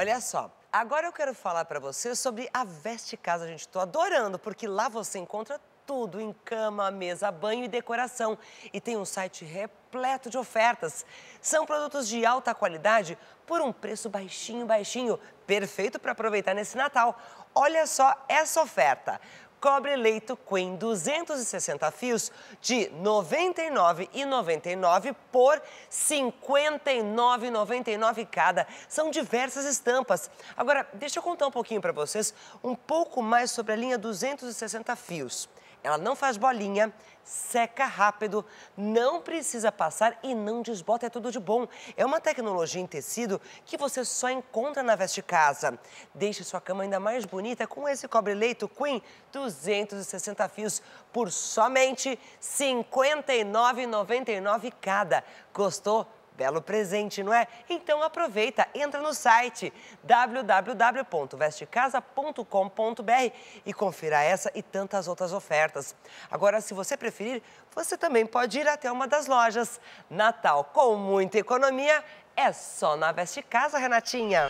Olha só, agora eu quero falar para você sobre a Veste Casa, gente. Tô adorando, porque lá você encontra tudo em cama, mesa, banho e decoração. E tem um site repleto de ofertas. São produtos de alta qualidade por um preço baixinho, baixinho, perfeito para aproveitar nesse Natal. Olha só essa oferta cobre leito Queen 260 fios de R$ 99,99 por R$ 59,99 cada. São diversas estampas. Agora, deixa eu contar um pouquinho para vocês, um pouco mais sobre a linha 260 fios. Ela não faz bolinha, seca rápido, não precisa passar e não desbota, é tudo de bom. É uma tecnologia em tecido que você só encontra na Veste Casa. Deixe sua cama ainda mais bonita com esse cobre-leito Queen 260 fios por somente R$ 59,99 cada. Gostou? belo presente, não é? Então aproveita, entra no site www.vestecasa.com.br e confira essa e tantas outras ofertas. Agora, se você preferir, você também pode ir até uma das lojas. Natal com muita economia é só na Veste Casa, Renatinha.